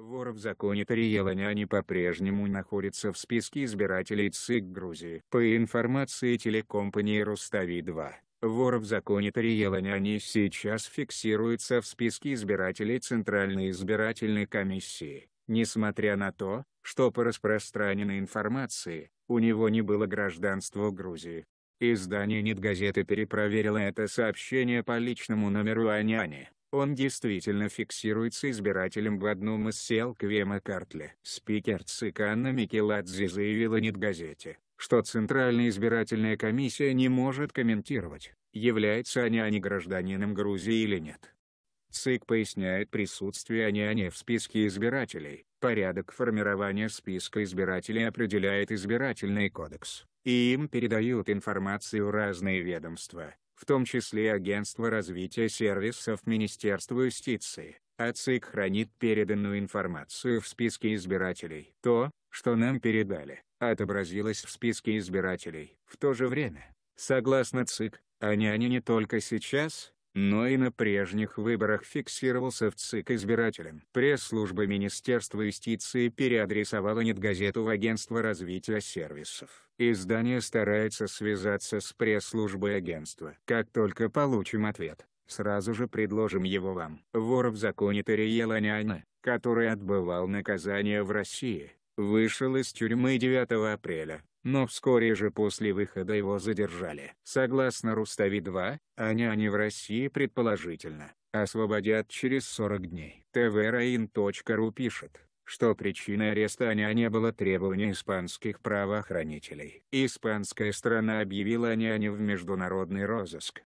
Вора в законе Тариелани по-прежнему находится в списке избирателей ЦИК Грузии. По информации телекомпании «Рустави-2», вора в законе Тариелани сейчас фиксируется в списке избирателей Центральной избирательной комиссии. Несмотря на то, что по распространенной информации, у него не было гражданства Грузии. Издание «Нетгазеты» перепроверило это сообщение по личному номеру Аняни он действительно фиксируется избирателем в одном из сел Квема Картли. Спикер ЦИК Анна Микеладзе заявила Нетгазете, что Центральная избирательная комиссия не может комментировать, является они гражданином Грузии или нет. ЦИК поясняет присутствие Аняни в списке избирателей, порядок формирования списка избирателей определяет избирательный кодекс, и им передают информацию разные ведомства, в том числе Агентство развития сервисов Министерства юстиции, а ЦИК хранит переданную информацию в списке избирателей. То, что нам передали, отобразилось в списке избирателей. В то же время, согласно ЦИК, они а они не только сейчас, но и на прежних выборах фиксировался в ЦИК избирателем. Пресс-служба Министерства юстиции переадресовала нетгазету в Агентство развития сервисов. Издание старается связаться с пресс-службой агентства. Как только получим ответ, сразу же предложим его вам. Вор в законе Тариел который отбывал наказание в России, вышел из тюрьмы 9 апреля но вскоре же после выхода его задержали. Согласно Рустави-2, они а они в России предположительно освободят через 40 дней. tvrain.ru пишет, что причиной ареста Аня не было требования испанских правоохранителей. Испанская страна объявила Аняне в международный розыск.